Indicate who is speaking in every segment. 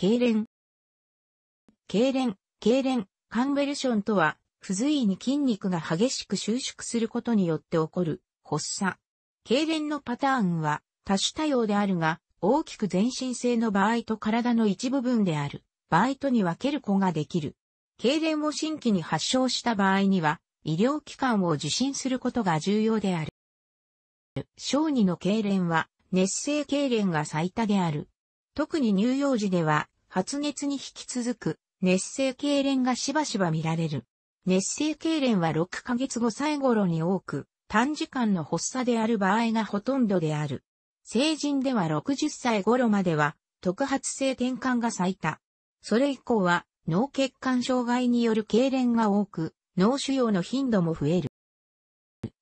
Speaker 1: 痙攣。痙攣、痙攣、カンベルションとは、不随意に筋肉が激しく収縮することによって起こる発作。痙攣のパターンは多種多様であるが、大きく全身性の場合と体の一部分である場合とに分ける子ができる。痙攣を新規に発症した場合には、医療機関を受診することが重要である。小児の痙攣は、熱性痙攣が最多である。特に乳幼児では発熱に引き続く熱性痙攣がしばしば見られる。熱性痙攣は6ヶ月後歳頃に多く、短時間の発作である場合がほとんどである。成人では60歳頃までは特発性転換が最多。それ以降は脳血管障害による痙攣が多く、脳腫瘍の頻度も増える。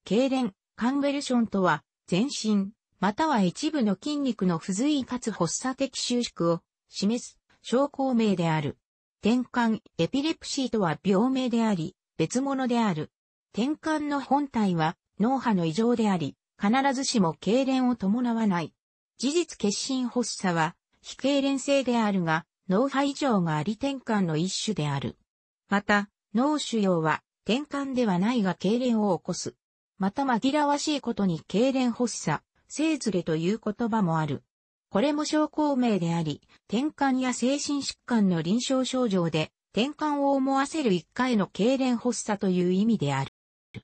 Speaker 1: 痙攣、カンベルションとは、全身、または一部の筋肉の不随意かつ発作的収縮を示す症候名である。転換、エピレプシーとは病名であり、別物である。転換の本体は脳波の異常であり、必ずしも痙攣を伴わない。事実決心発作は、非痙攣性であるが、脳波異常があり転換の一種である。また、脳腫瘍は、転換ではないが痙攣を起こす。また紛らわしいことに痙攣発作、性ずれという言葉もある。これも症候名であり、転換や精神疾患の臨床症状で、転換を思わせる一回の痙攣発作という意味である。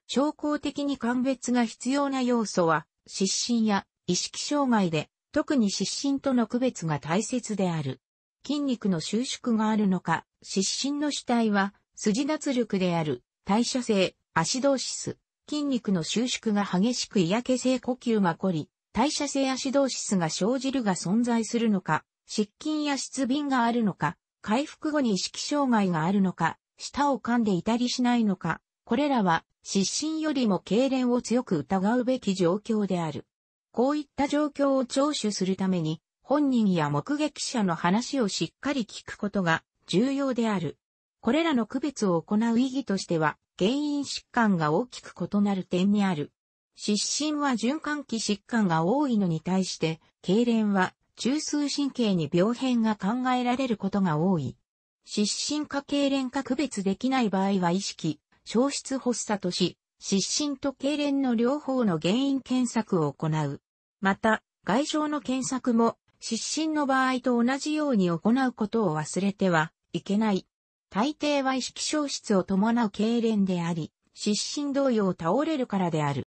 Speaker 1: 症候的に鑑別が必要な要素は、失神や意識障害で、特に失神との区別が大切である。筋肉の収縮があるのか、失神の主体は、筋脱力である、代謝性、アシドーシス、筋肉の収縮が激しく嫌気性呼吸が起こり、代謝性アシドーシスが生じるが存在するのか、失禁や失便があるのか、回復後に意識障害があるのか、舌を噛んでいたりしないのか、これらは失神よりも痙攣を強く疑うべき状況である。こういった状況を聴取するために、本人や目撃者の話をしっかり聞くことが重要である。これらの区別を行う意義としては、原因疾患が大きく異なる点にある。失神は循環器疾患が多いのに対して、痙攣は中枢神経に病変が考えられることが多い。失神か痙攣か区別できない場合は意識、消失発作とし、失神と痙攣の両方の原因検索を行う。また、外傷の検索も、失神の場合と同じように行うことを忘れてはいけない。大抵は意識消失を伴う痙攣であり、失神同様倒れるからである。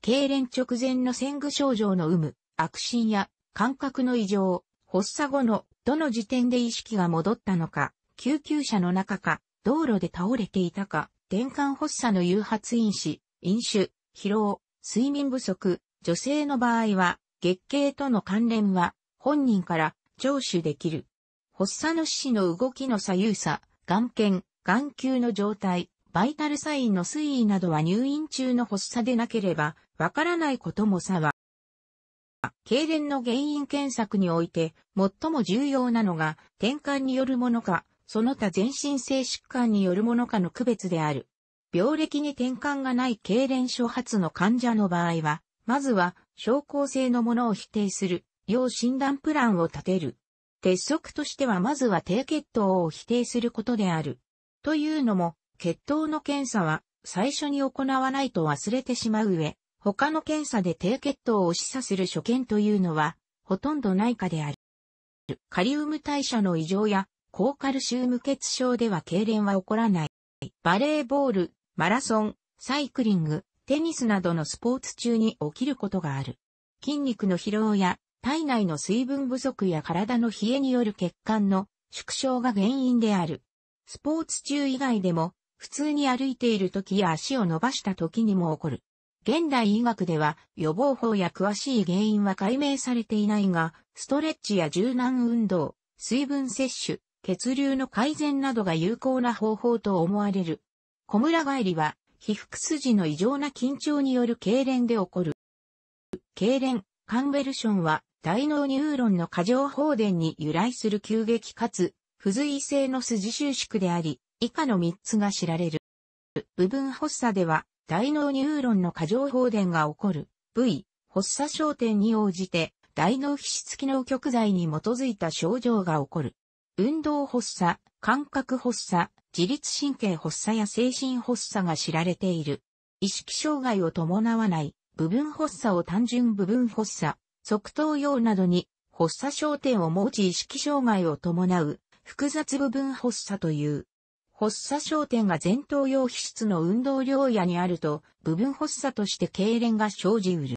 Speaker 1: 痙攣直前の戦具症状の有無、悪心や感覚の異常、発作後のどの時点で意識が戻ったのか、救急車の中か、道路で倒れていたか、転換発作の誘発因子、飲酒、疲労、睡眠不足、女性の場合は、月経との関連は、本人から聴取できる。発作の死の動きの左右差、眼検、眼球の状態、バイタルサインの推移などは入院中の発作でなければ、わからないこともさは、痙攣の原因検索において最も重要なのが転換によるものか、その他全身性疾患によるものかの区別である。病歴に転換がない痙攣初発の患者の場合は、まずは、症候性のものを否定する、要診断プランを立てる。鉄則としてはまずは低血糖を否定することである。というのも、血糖の検査は最初に行わないと忘れてしまう上、他の検査で低血糖を示唆する所見というのは、ほとんどないかである。カリウム代謝の異常や、高カルシウム血症では痙攣は起こらない。バレーボール、マラソン、サイクリング、テニスなどのスポーツ中に起きることがある。筋肉の疲労や体内の水分不足や体の冷えによる血管の縮小が原因である。スポーツ中以外でも普通に歩いている時や足を伸ばした時にも起こる。現代医学では予防法や詳しい原因は解明されていないが、ストレッチや柔軟運動、水分摂取、血流の改善などが有効な方法と思われる。小村返りは、皮膚筋の異常な緊張による痙攣で起こる。痙攣、カンベルションは、大脳ニューロンの過剰放電に由来する急激かつ、不随性の筋収縮であり、以下の3つが知られる。部分発作では、大脳ニューロンの過剰放電が起こる V 発作焦点に応じて大脳皮質機能局剤に基づいた症状が起こる。運動発作、感覚発作、自律神経発作や精神発作が知られている。意識障害を伴わない部分発作を単純部分発作、即頭用などに発作焦点を持ち意識障害を伴う複雑部分発作という。発作焦点が前頭葉皮質の運動量野にあると、部分発作として痙攣が生じうる。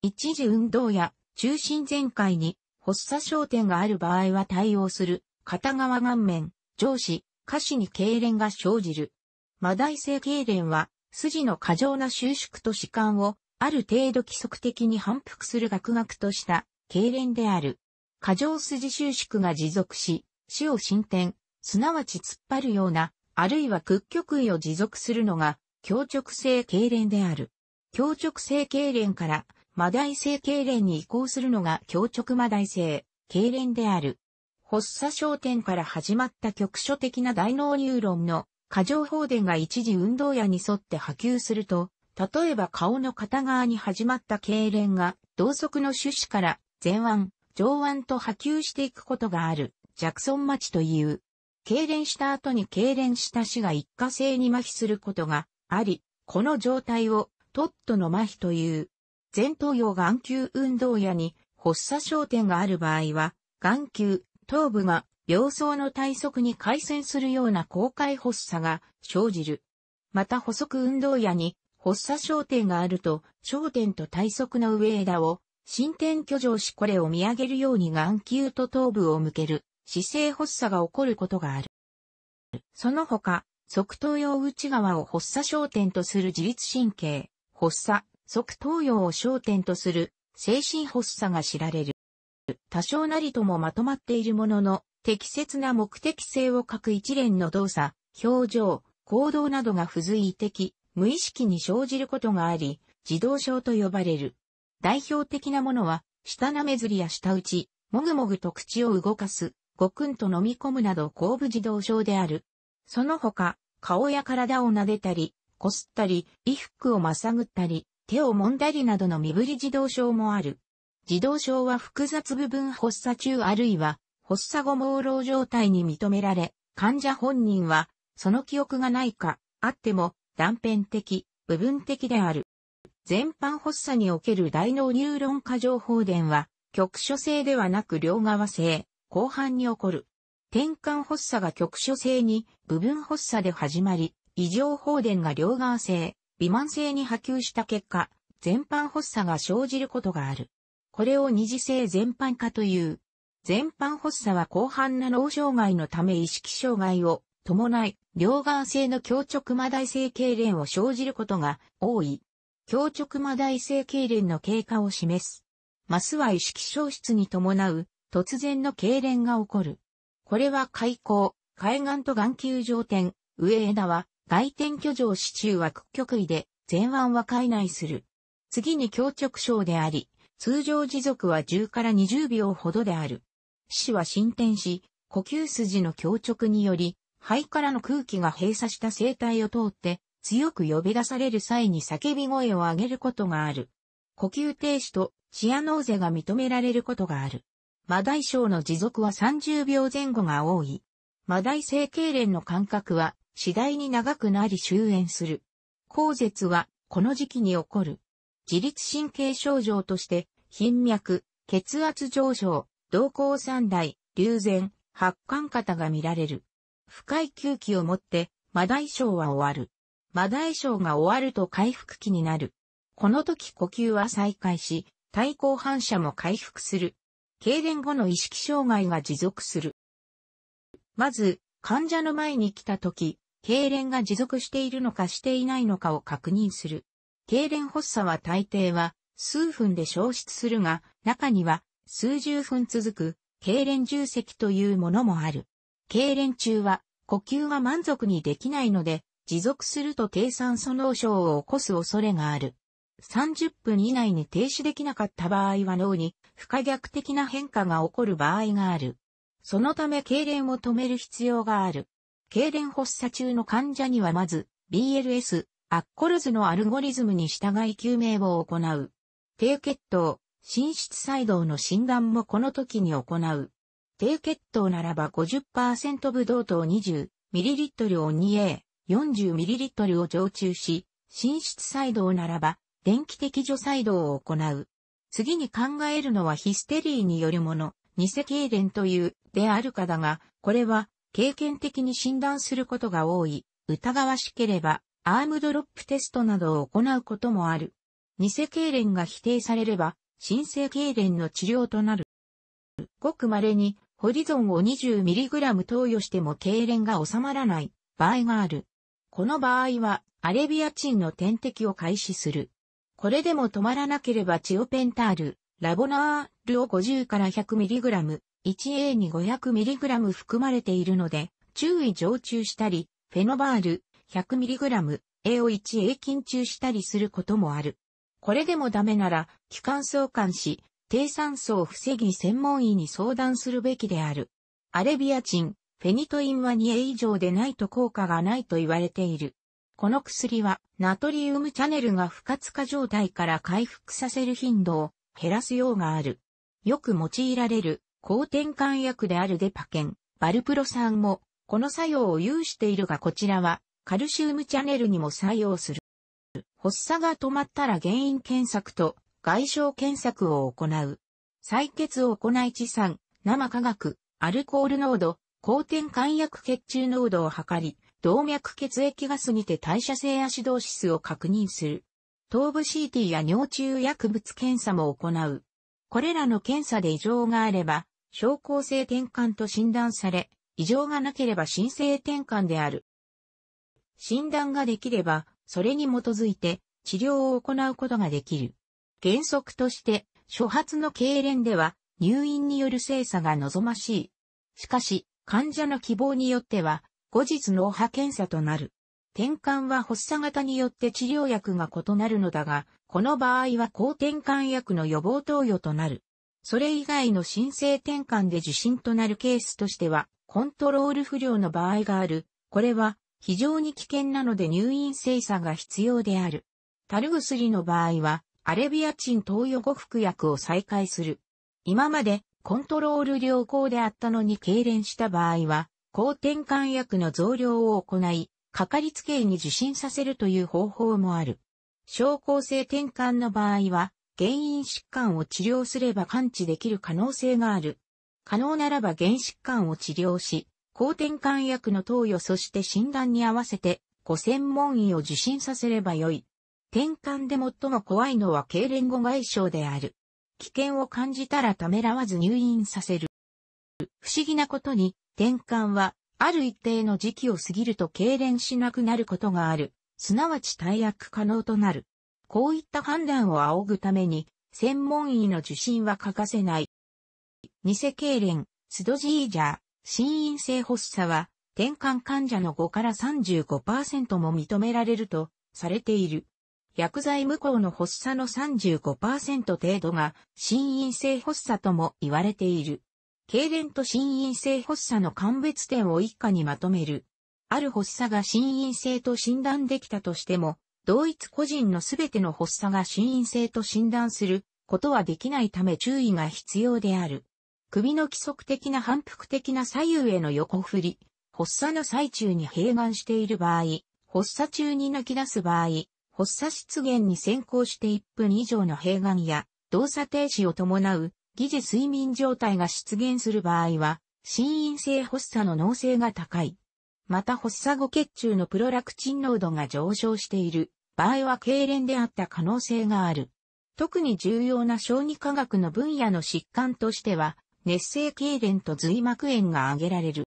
Speaker 1: 一時運動や中心全開に発作焦点がある場合は対応する片側顔面、上肢、下肢に痙攣が生じる。マ大性痙攣は筋の過剰な収縮と弛緩をある程度規則的に反復する学学とした痙攣である。過剰筋収縮が持続し、死を進展、すなわち突っ張るような、あるいは屈曲位を持続するのが、強直性痙攣である。強直性痙攣から、麻ダ性痙攣に移行するのが強直麻ダ性痙攣である。発作焦点から始まった局所的な大脳ニューロンの過剰放電が一時運動野に沿って波及すると、例えば顔の片側に始まった痙攣が、同側の種子から前腕、上腕と波及していくことがある、ジャクソン待ちという。痙攣した後に痙攣した死が一過性に麻痺することがあり、この状態をトットの麻痺という。前頭葉眼球運動やに発作焦点がある場合は、眼球、頭部が病巣の体側に回旋するような公開発作が生じる。また補足運動やに発作焦点があると、焦点と体側の上枝を進展居上しこれを見上げるように眼球と頭部を向ける。姿勢発作が起こることがある。その他、側頭葉内側を発作焦点とする自律神経、発作、側頭葉を焦点とする精神発作が知られる。多少なりともまとまっているものの、適切な目的性を欠く一連の動作、表情、行動などが不随意的、無意識に生じることがあり、自動症と呼ばれる。代表的なものは、舌なめずりや舌打ち、もぐもぐと口を動かす、ごくんと飲み込むなど後部児童症である。その他、顔や体を撫でたり、こすったり、衣服をまさぐったり、手を揉んだりなどの身振り児童症もある。児童症は複雑部分発作中あるいは、発作後朦朧状態に認められ、患者本人は、その記憶がないか、あっても、断片的、部分的である。全般発作における大脳ニューロン過剰放電は、局所性ではなく両側性、後半に起こる。転換発作が局所性に部分発作で始まり、異常放電が両側性、微慢性に波及した結果、全般発作が生じることがある。これを二次性全般化という。全般発作は広範な脳障害のため意識障害を伴い、両側性の強直麻大性痙攣を生じることが多い。強直麻大性痙攣の経過を示す。マスは意識消失に伴う突然の痙攣が起こる。これは開口、海岸と眼球上点、上枝は外転居上支柱は屈曲位で、前腕は海内する。次に強直症であり、通常持続は10から20秒ほどである。死は進展し、呼吸筋の強直により、肺からの空気が閉鎖した生態を通って、強く呼び出される際に叫び声を上げることがある。呼吸停止とシアノーゼが認められることがある。マダイ症の持続は30秒前後が多い。マダイ性痙攣の間隔は次第に長くなり終焉する。口絶はこの時期に起こる。自律神経症状として、頻脈、血圧上昇、動向三大、流前、発汗型が見られる。深い休気をもって、マダイ症は終わる。マダイ症が終わると回復期になる。この時呼吸は再開し、対抗反射も回復する。痙攣後の意識障害が持続する。まず、患者の前に来た時、痙攣が持続しているのかしていないのかを確認する。痙攣発作は大抵は数分で消失するが、中には数十分続く痙攣重積というものもある。痙攣中は呼吸が満足にできないので、持続すると低酸素脳症を起こす恐れがある。30分以内に停止できなかった場合は脳に不可逆的な変化が起こる場合がある。そのため痙攣を止める必要がある。痙攣発作中の患者にはまず BLS、アッコルズのアルゴリズムに従い救命を行う。低血糖、心室細動の診断もこの時に行う。低血糖ならば50%ブドウ糖 20ml を 2A、40ml を常駐し、心室細動ならば電気的除細動を行う。次に考えるのはヒステリーによるもの、偽痙攣という、であるかだが、これは、経験的に診断することが多い、疑わしければ、アームドロップテストなどを行うこともある。偽痙攣が否定されれば、新生痙攣の治療となる。ごく稀に、ホリゾンを 20mg 投与しても痙攣が収まらない場合がある。この場合は、アレビアチンの点滴を開始する。これでも止まらなければチオペンタール、ラボナールを50から 100mg、1A に 500mg 含まれているので、注意常駐したり、フェノバール、100mg、A を 1A 禁中したりすることもある。これでもダメなら、気管相関し、低酸素を防ぎ専門医に相談するべきである。アレビアチン、フェニトインは 2A 以上でないと効果がないと言われている。この薬はナトリウムチャネルが不活化状態から回復させる頻度を減らす用がある。よく用いられる抗転換薬であるデパケン、バルプロ酸もこの作用を有しているがこちらはカルシウムチャネルにも作用する。発作が止まったら原因検索と外傷検索を行う。採血を行い地産、生化学、アルコール濃度、抗転換薬血中濃度を測り、動脈血液が過ぎて代謝性アシドーシスを確認する。頭部 CT や尿中薬物検査も行う。これらの検査で異常があれば、症候性転換と診断され、異常がなければ申請転換である。診断ができれば、それに基づいて治療を行うことができる。原則として、初発の痙攣では入院による精査が望ましい。しかし、患者の希望によっては、後日脳波検査となる。転換は発作型によって治療薬が異なるのだが、この場合は抗転換薬の予防投与となる。それ以外の申請転換で受診となるケースとしては、コントロール不良の場合がある。これは非常に危険なので入院精査が必要である。タル薬の場合は、アレビアチン投与後服薬を再開する。今までコントロール良好であったのに痙攣した場合は、抗転換薬の増量を行い、かかりつけ医に受診させるという方法もある。症候性転換の場合は、原因疾患を治療すれば完治できる可能性がある。可能ならば原疾患を治療し、抗転換薬の投与そして診断に合わせて、ご専門医を受診させればよい。転換で最も怖いのは痙攣後外傷である。危険を感じたらためらわず入院させる。不思議なことに、転換は、ある一定の時期を過ぎると痙攣しなくなることがある、すなわち対悪可能となる。こういった判断を仰ぐために、専門医の受診は欠かせない。偽痙攣、スドジージャー、心因性発作は、転換患者の5から35%も認められると、されている。薬剤無効の発作の35%程度が、心因性発作とも言われている。痙攣と心因性発作の鑑別点を一家にまとめる。ある発作が心因性と診断できたとしても、同一個人のすべての発作が心因性と診断することはできないため注意が必要である。首の規則的な反復的な左右への横振り、発作の最中に併願している場合、発作中に泣き出す場合、発作出現に先行して1分以上の併願や動作停止を伴う疑似睡眠状態が出現する場合は、心因性発作の脳性が高い。また発作後血中のプロラクチン濃度が上昇している場合は痙攣であった可能性がある。特に重要な小児科学の分野の疾患としては、熱性痙攣と髄膜炎が挙げられる。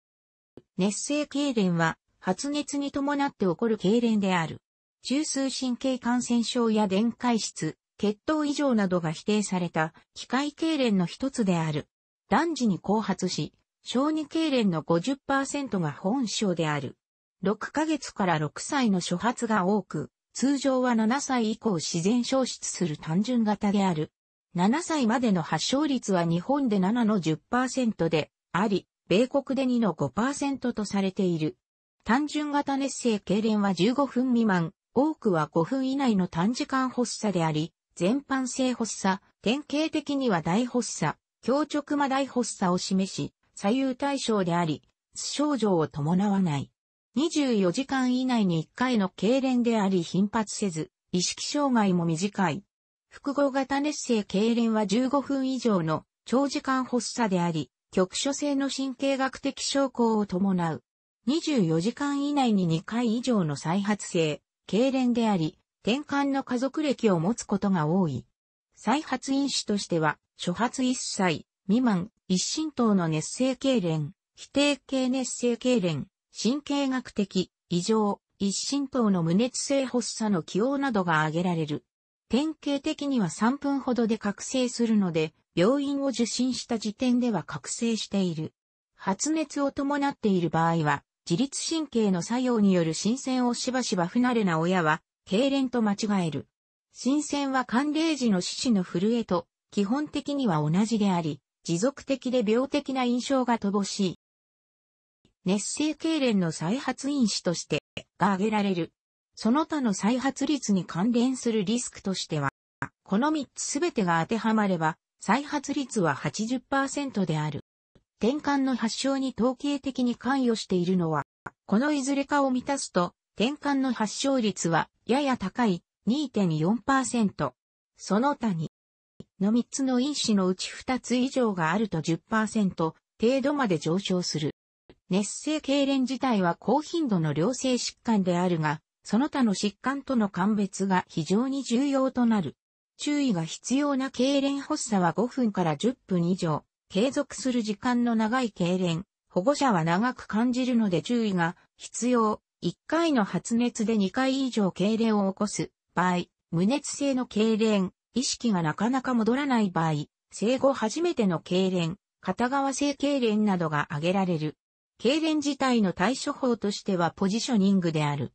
Speaker 1: 熱性痙攣は発熱に伴って起こる痙攣である。中枢神経感染症や電解質、血糖異常などが否定された機械痙攣の一つである。男児に後発し、小児痙攣の50%が本症である。6ヶ月から6歳の初発が多く、通常は7歳以降自然消失する単純型である。7歳までの発症率は日本で7の10%であり、米国で2の5%とされている。単純型熱性痙攣は15分未満、多くは5分以内の短時間発作であり、全般性発作、典型的には大発作、強直魔大発作を示し、左右対称であり、症状を伴わない。24時間以内に1回の痙攣であり頻発せず、意識障害も短い。複合型熱性痙攣は15分以上の長時間発作であり、局所性の神経学的症候を伴う。24時間以内に2回以上の再発性、痙攣であり、転換の家族歴を持つことが多い。再発因子としては、初発1歳、未満、一神等の熱性痙攣、否定系熱性痙攣、神経学的、異常、一神等の無熱性発作の起用などが挙げられる。典型的には3分ほどで覚醒するので、病院を受診した時点では覚醒している。発熱を伴っている場合は、自律神経の作用による新鮮をしばしば不慣れな親は、痙攣と間違える。新鮮は寒冷時の四肢の震えと基本的には同じであり、持続的で病的な印象が乏しい。熱性痙攣の再発因子としてが挙げられる。その他の再発率に関連するリスクとしては、この3つすべてが当てはまれば、再発率は80%である。転換の発症に統計的に関与しているのは、このいずれかを満たすと、転換の発症率はやや高い2.4%。その他に、の3つの因子のうち2つ以上があると10%程度まで上昇する。熱性痙攣自体は高頻度の良性疾患であるが、その他の疾患との鑑別が非常に重要となる。注意が必要な痙攣発作は5分から10分以上、継続する時間の長い痙攣、保護者は長く感じるので注意が必要。1回の発熱で2回以上痙攣を起こす場合、無熱性の痙攣、意識がなかなか戻らない場合、生後初めての痙攣、片側性痙攣などが挙げられる。痙攣自体の対処法としてはポジショニングである。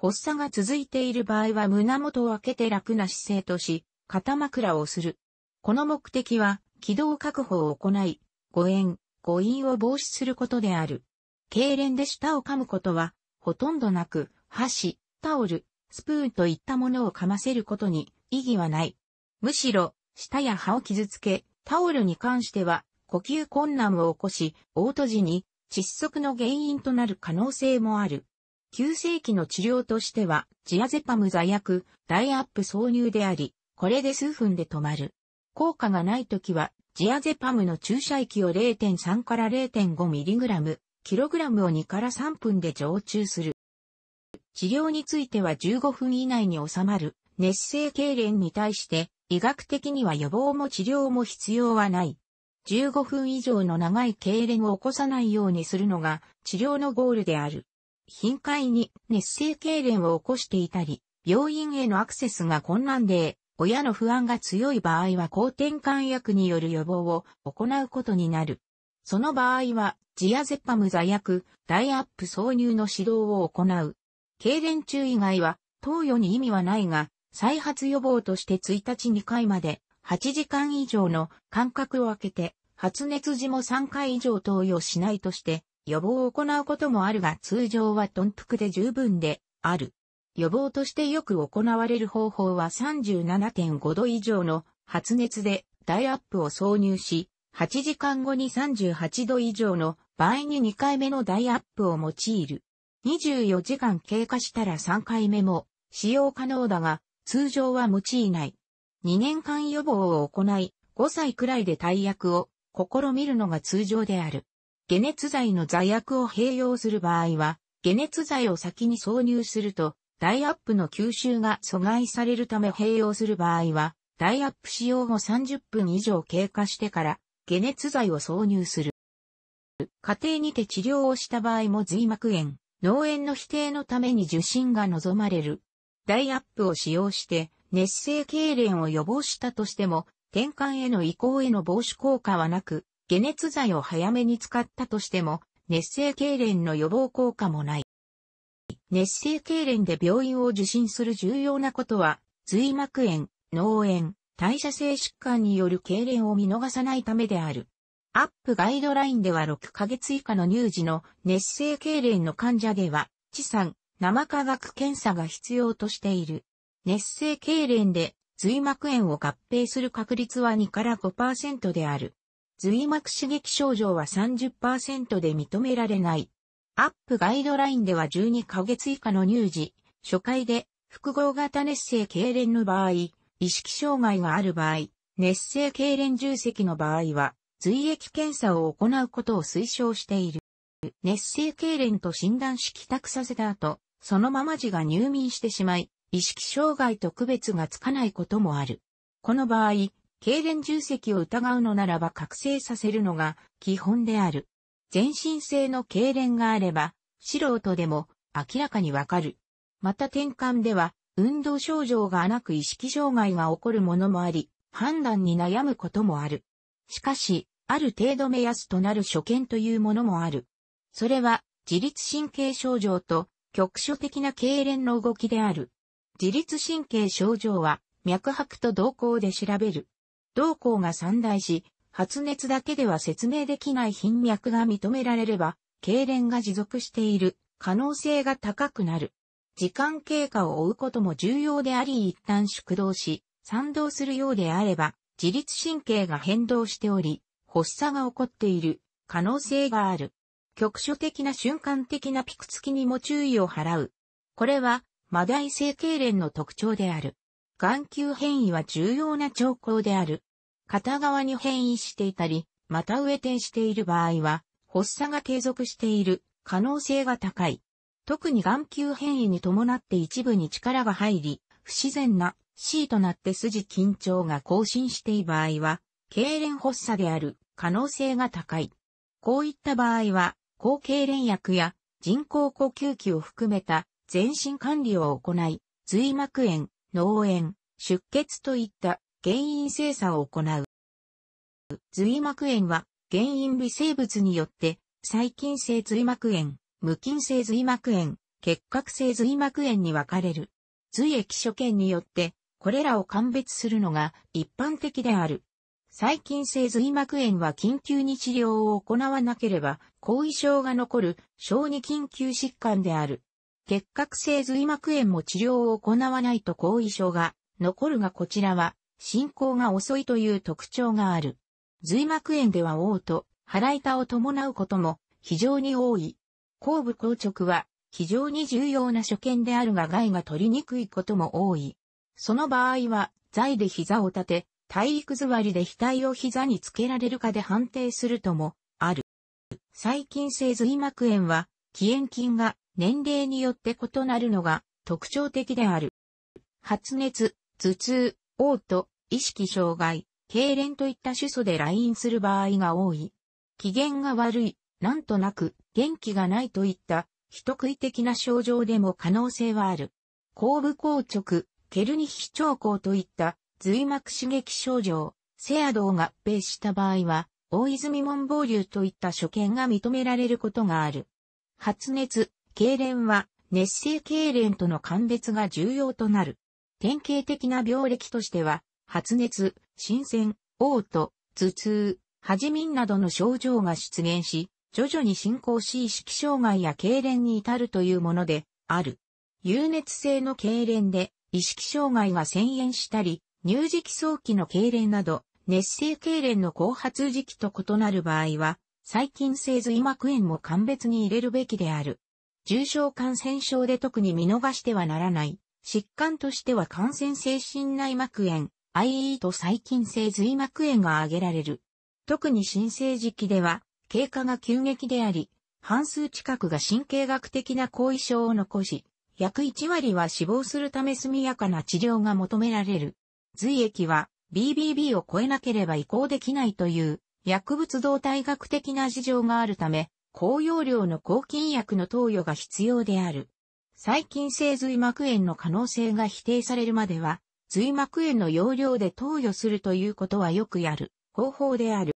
Speaker 1: 発作が続いている場合は胸元を開けて楽な姿勢とし、肩枕をする。この目的は、軌道確保を行い、誤嚥、誤飲を防止することである。痙攣で舌を噛むことは、ほとんどなく、箸、タオル、スプーンといったものを噛ませることに意義はない。むしろ、舌や歯を傷つけ、タオルに関しては、呼吸困難を起こし、嘔吐時に窒息の原因となる可能性もある。急性期の治療としては、ジアゼパム座薬、ダイアップ挿入であり、これで数分で止まる。効果がないときは、ジアゼパムの注射液を0.3から 0.5mg、キログラムを2から3分で常駐する。治療については15分以内に収まる熱性痙攣に対して医学的には予防も治療も必要はない。15分以上の長い痙攣を起こさないようにするのが治療のゴールである。頻回に熱性痙攣を起こしていたり、病院へのアクセスが困難で、親の不安が強い場合は抗転換薬による予防を行うことになる。その場合は、ジアゼパム座薬、ダイアップ挿入の指導を行う。痙攣中以外は、投与に意味はないが、再発予防として1日2回まで、8時間以上の間隔を空けて、発熱時も3回以上投与しないとして、予防を行うこともあるが通常は頓服で十分である。予防としてよく行われる方法は37.5度以上の発熱でダイアップを挿入し、8時間後に38度以上の場合に2回目のダイアップを用いる。24時間経過したら3回目も使用可能だが、通常は用いない。2年間予防を行い、5歳くらいで大役を試みるのが通常である。解熱剤の罪悪を併用する場合は、解熱剤を先に挿入すると、ダイアップの吸収が阻害されるため併用する場合は、ダイアップ使用後30分以上経過してから、解熱剤を挿入する。家庭にて治療をした場合も髄膜炎、脳炎の否定のために受診が望まれる。ダイアップを使用して、熱性痙攣を予防したとしても、転換への移行への防止効果はなく、解熱剤を早めに使ったとしても、熱性痙攣の予防効果もない。熱性痙攣で病院を受診する重要なことは、髄膜炎、脳炎、代謝性疾患による痙攣を見逃さないためである。アップガイドラインでは6ヶ月以下の乳児の熱性痙攣の患者では、治産、生化学検査が必要としている。熱性痙攣で髄膜炎を合併する確率は2から5%である。髄膜刺激症状は30%で認められない。アップガイドラインでは12ヶ月以下の乳児、初回で複合型熱性痙攣の場合、意識障害がある場合、熱性痙攣重積の場合は、髄液検査を行うことを推奨している。熱性痙攣と診断し帰宅させた後、そのまま児が入眠してしまい、意識障害と区別がつかないこともある。この場合、痙攣重積を疑うのならば覚醒させるのが基本である。全身性の痙攣があれば、素人でも明らかにわかる。また転換では、運動症状がなく意識障害が起こるものもあり、判断に悩むこともある。しかし、ある程度目安となる所見というものもある。それは、自律神経症状と局所的な痙攣の動きである。自律神経症状は、脈拍と動向で調べる。動向が散大し、発熱だけでは説明できない頻脈が認められれば、痙攣が持続している可能性が高くなる。時間経過を追うことも重要であり一旦縮動し、賛同するようであれば、自律神経が変動しており、発作が起こっている可能性がある。局所的な瞬間的なピクつきにも注意を払う。これは、マダイ性痙攣の特徴である。眼球変異は重要な兆候である。片側に変異していたり、また上転している場合は、発作が継続している可能性が高い。特に眼球変異に伴って一部に力が入り、不自然な C となって筋緊張が更新している場合は、痙攣発作である可能性が高い。こういった場合は、抗痙攣薬や人工呼吸器を含めた全身管理を行い、髄膜炎、脳炎、出血といった原因精査を行う。髄膜炎は原因微生物によって細菌性髄膜炎、無菌性髄膜炎、結核性髄膜炎に分かれる。髄液所見によってこれらを鑑別するのが一般的である。細菌性髄膜炎は緊急に治療を行わなければ、後遺症が残る小児緊急疾患である。結核性髄膜炎も治療を行わないと後遺症が残るがこちらは進行が遅いという特徴がある。髄膜炎では嘔吐、腹痛を伴うことも非常に多い。後部硬直は非常に重要な所見であるが害が取りにくいことも多い。その場合は、材で膝を立て、体育座りで額を膝につけられるかで判定するとも、ある。細菌性髄膜炎は、起炎菌が年齢によって異なるのが特徴的である。発熱、頭痛、嘔吐、意識障害、痙攣といった主訴で来院する場合が多い。機嫌が悪い、なんとなく、元気がないといった、人食い的な症状でも可能性はある。後部硬直、ケルニヒ症候といった髄膜刺激症状、セアドを合併した場合は、大泉門房流といった所見が認められることがある。発熱、痙攣は、熱性痙攣との鑑別が重要となる。典型的な病歴としては、発熱、新鮮、嘔吐、頭痛、じみんなどの症状が出現し、徐々に進行し意識障害や痙攣に至るというもので、ある。有熱性の痙攣で、意識障害が遷延したり、乳磁気早期の痙攣など、熱性痙攣の後発時期と異なる場合は、細菌性髄膜炎も鑑別に入れるべきである。重症感染症で特に見逃してはならない。疾患としては感染性心内膜炎、IE と細菌性髄膜炎が挙げられる。特に新生時期では、経過が急激であり、半数近くが神経学的な後遺症を残し、約1割は死亡するため速やかな治療が求められる。髄液は BBB を超えなければ移行できないという薬物動態学的な事情があるため、高容量の抗菌薬の投与が必要である。細菌性髄膜炎の可能性が否定されるまでは、髄膜炎の容量で投与するということはよくやる方法である。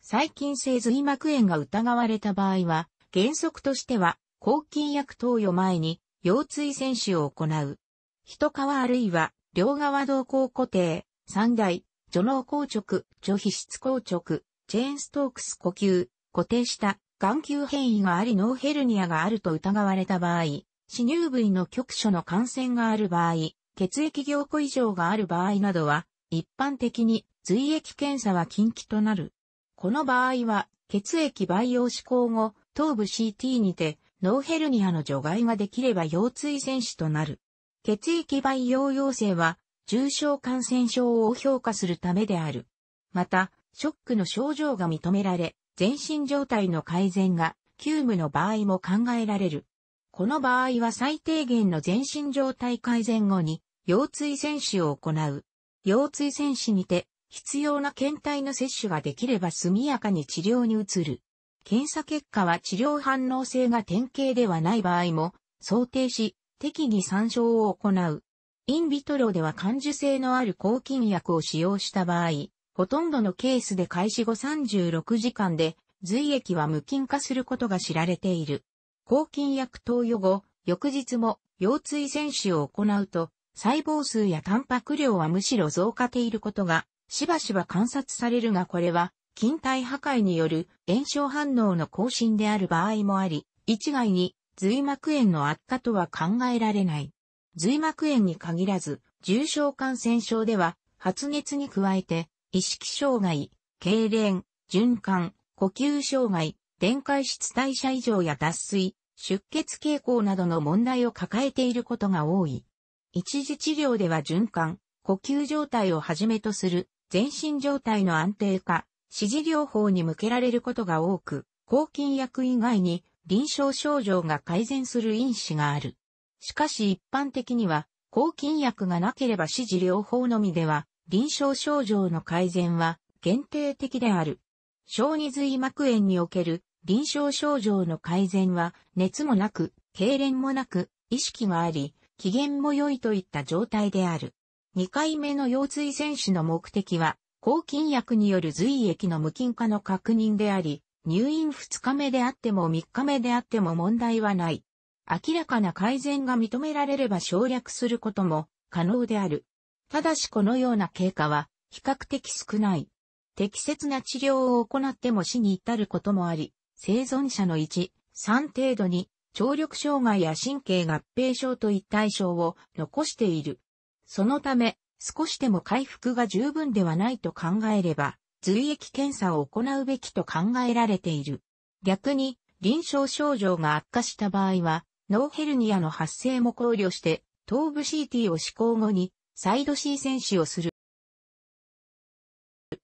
Speaker 1: 細菌性髄膜炎が疑われた場合は、原則としては、抗菌薬投与前に、腰椎選手を行う。一皮あるいは、両側同行固定、三大、除脳硬直、除皮質硬直、チェーンストークス呼吸、固定した、眼球変異があり脳ヘルニアがあると疑われた場合、死乳部位の局所の感染がある場合、血液凝固異常がある場合などは、一般的に髄液検査は禁忌となる。この場合は、血液培養試行後、頭部 CT にて、脳ヘルニアの除外ができれば腰椎戦手となる。血液培養陽性は、重症感染症を評価するためである。また、ショックの症状が認められ、全身状態の改善が急務の場合も考えられる。この場合は最低限の全身状態改善後に、腰椎選手を行う。腰椎選手にて、必要な検体の摂取ができれば速やかに治療に移る。検査結果は治療反応性が典型ではない場合も想定し、適宜参照を行う。インビトロでは感受性のある抗菌薬を使用した場合、ほとんどのケースで開始後36時間で、髄液は無菌化することが知られている。抗菌薬投与後、翌日も腰椎選手を行うと、細胞数やタンパク量はむしろ増加ていることが、しばしば観察されるがこれは、筋体破壊による炎症反応の更新である場合もあり、一概に髄膜炎の悪化とは考えられない。髄膜炎に限らず、重症感染症では、発熱に加えて、意識障害、痙攣、循環、呼吸障害、電解質代謝異常や脱水、出血傾向などの問題を抱えていることが多い。一時治療では循環、呼吸状態をはじめとする全身状態の安定化、支持療法に向けられることが多く、抗菌薬以外に臨床症状が改善する因子がある。しかし一般的には、抗菌薬がなければ指示療法のみでは、臨床症状の改善は限定的である。小児髄膜炎における臨床症状の改善は、熱もなく、痙攣もなく、意識があり、機嫌も良いといった状態である。2回目の腰椎選手の目的は、抗菌薬による髄液の無菌化の確認であり、入院2日目であっても3日目であっても問題はない。明らかな改善が認められれば省略することも可能である。ただしこのような経過は比較的少ない。適切な治療を行っても死に至ることもあり、生存者の1、3程度に、聴力障害や神経合併症といった症を残している。そのため、少しでも回復が十分ではないと考えれば、髄液検査を行うべきと考えられている。逆に、臨床症状が悪化した場合は、脳ヘルニアの発生も考慮して、頭部 CT を施行後に、サイド C 選手をする。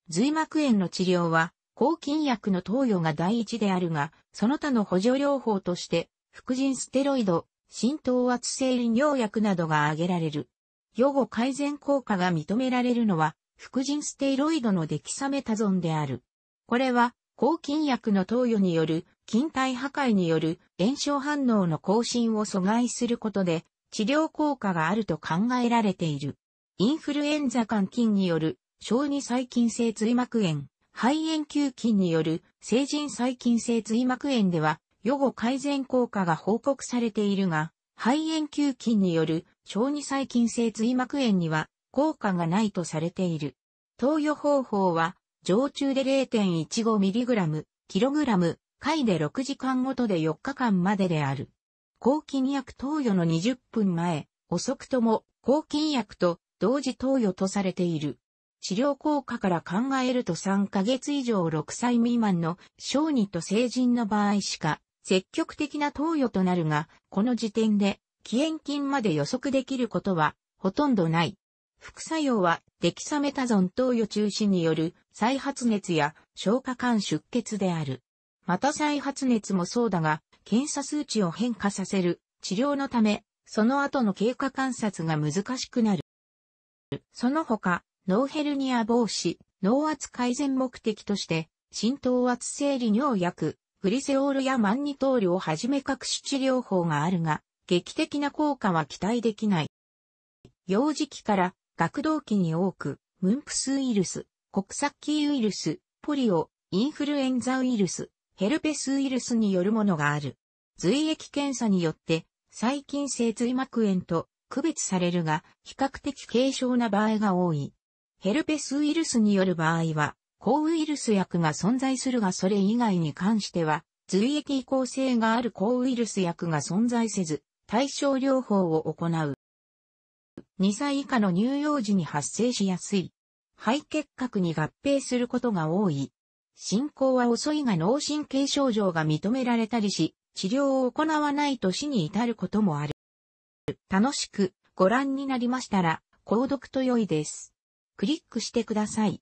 Speaker 1: 髄膜炎の治療は、抗菌薬の投与が第一であるが、その他の補助療法として、副腎ステロイド、浸透圧性利尿薬などが挙げられる。予後改善効果が認められるのは、副腎ステイロイドのデキサメタゾンである。これは、抗菌薬の投与による、菌体破壊による炎症反応の更新を阻害することで、治療効果があると考えられている。インフルエンザ肝菌による、小児細菌性椎膜炎、肺炎球菌による成人細菌性椎膜炎では、予後改善効果が報告されているが、肺炎球菌による小児細菌性椎膜炎には効果がないとされている。投与方法は、常駐で 0.15mg、kg、回で6時間ごとで4日間までである。抗菌薬投与の20分前、遅くとも抗菌薬と同時投与とされている。治療効果から考えると3ヶ月以上6歳未満の小児と成人の場合しか積極的な投与となるが、この時点で、起炎菌まで予測できることはほとんどない。副作用はデキサメタゾン投与中止による再発熱や消化管出血である。また再発熱もそうだが、検査数値を変化させる治療のため、その後の経過観察が難しくなる。その他、脳ヘルニア防止、脳圧改善目的として、浸透圧整理尿薬、グリセオールやマンニトールをはじめ各種治療法があるが、劇的な効果は期待できない。幼児期から学童期に多く、ムンプスウイルス、国殺菌ウイルス、ポリオ、インフルエンザウイルス、ヘルペスウイルスによるものがある。髄液検査によって、細菌性髄膜炎と区別されるが、比較的軽症な場合が多い。ヘルペスウイルスによる場合は、抗ウイルス薬が存在するがそれ以外に関しては、髄液移行性がある抗ウイルス薬が存在せず、対症療法を行う。2歳以下の乳幼児に発生しやすい。肺結核に合併することが多い。進行は遅いが脳神経症状が認められたりし、治療を行わないと死に至ることもある。楽しくご覧になりましたら、購読と良いです。クリックしてください。